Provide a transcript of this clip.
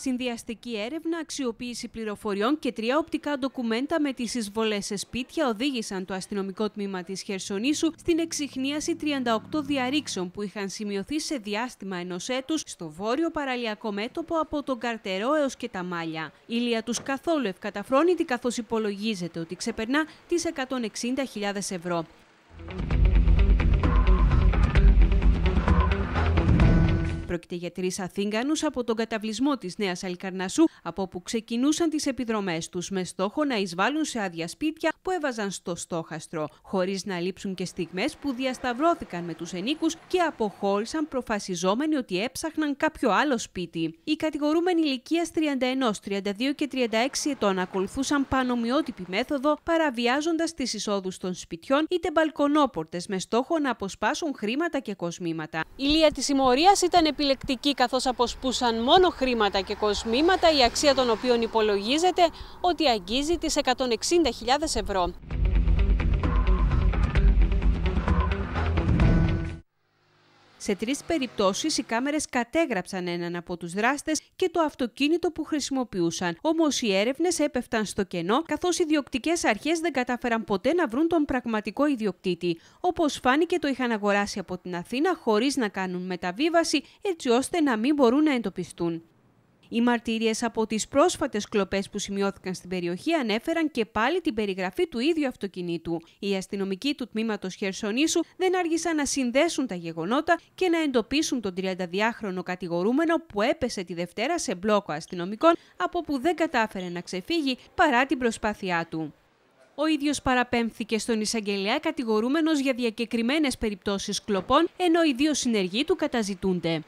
Συνδυαστική έρευνα, αξιοποίηση πληροφοριών και τρία οπτικά ντοκουμέντα με τις εισβολές σε σπίτια οδήγησαν το αστυνομικό τμήμα της Χερσονήσου στην εξυχνίαση 38 διαρρήξεων που είχαν σημειωθεί σε διάστημα ενός έτους στο βόρειο παραλιακό μέτωπο από τον Καρτερό έως και τα Μάλια. Ηλία του τους καθόλου ευκαταφρόνητη καθώς υπολογίζεται ότι ξεπερνά τις 160.000 ευρώ. Πρόκειται για τρεις Αθήγανου από τον καταβλισμό της Νέας Αλκαρνασού, από όπου ξεκινούσαν τις επιδρομές τους με στόχο να εισβάλλουν σε άδεια σπίτια που έβαζαν στο στόχαστρο, χωρίς να λείψουν και στιγμές που διασταυρώθηκαν με τους ενίκους και αποχώρησαν προφασιζόμενοι ότι έψαχναν κάποιο άλλο σπίτι. Οι κατηγορούμενοι ηλικίας 31, 32 και 36 ετών ακολουθούσαν πανομοιότυπη μέθοδο, παραβιάζοντας τις εισόδους των σπιτιών είτε μπαλκονόπορτες με στόχο να αποσπάσουν χρήματα και κοσμήματα. Η λία της συμμορίας ήταν επιλεκτικοί καθώς αποσπούσαν μόνο χρήματα και κοσμήματα, η αξία των οποίων υπολογίζεται ότι αγγίζει τις 160.000 ευρώ. Σε τρεις περιπτώσεις οι κάμερες κατέγραψαν έναν από τους δράστες και το αυτοκίνητο που χρησιμοποιούσαν. Όμως οι έρευνες έπεφταν στο κενό καθώς οι διοκτικές αρχές δεν κατάφεραν ποτέ να βρουν τον πραγματικό ιδιοκτήτη. Όπως φάνηκε το είχαν αγοράσει από την Αθήνα χωρίς να κάνουν μεταβίβαση έτσι ώστε να μην μπορούν να εντοπιστούν. Οι μαρτύριες από τις πρόσφατες κλοπές που σημειώθηκαν στην περιοχή ανέφεραν και πάλι την περιγραφή του ίδιου αυτοκινήτου. Οι αστυνομικοί του τμήματος Χερσονήσου δεν άργησαν να συνδέσουν τα γεγονότα και να εντοπίσουν τον 32χρονο κατηγορούμενο που έπεσε τη Δευτέρα σε μπλόκο αστυνομικών από που δεν κατάφερε να ξεφύγει παρά την προσπάθειά του. Ο ίδιος παραπέμφθηκε στον εισαγγελέα κατηγορούμενος για διακεκριμένες περιπτώσεις κλοπών, ενώ οι δύο συνεργοί του καταζητούνται.